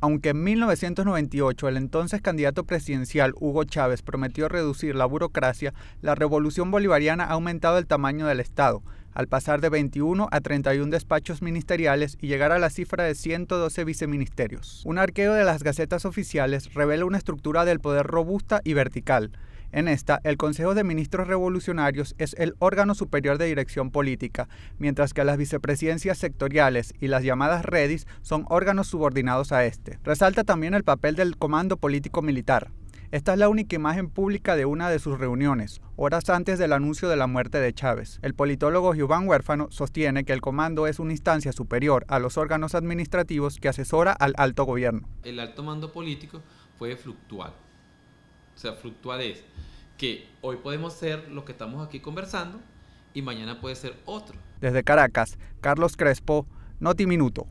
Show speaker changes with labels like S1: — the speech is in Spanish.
S1: Aunque en 1998 el entonces candidato presidencial Hugo Chávez prometió reducir la burocracia, la revolución bolivariana ha aumentado el tamaño del Estado, al pasar de 21 a 31 despachos ministeriales y llegar a la cifra de 112 viceministerios. Un arqueo de las gacetas oficiales revela una estructura del poder robusta y vertical, en esta, el Consejo de Ministros Revolucionarios es el órgano superior de dirección política, mientras que las vicepresidencias sectoriales y las llamadas redis son órganos subordinados a este. Resalta también el papel del Comando Político Militar. Esta es la única imagen pública de una de sus reuniones, horas antes del anuncio de la muerte de Chávez. El politólogo Giovanni Huérfano sostiene que el comando es una instancia superior a los órganos administrativos que asesora al alto gobierno.
S2: El alto mando político fue fluctuar, o sea, fluctuar es que hoy podemos ser lo que estamos aquí conversando y mañana puede ser otro.
S1: Desde Caracas, Carlos Crespo, Noti Minuto.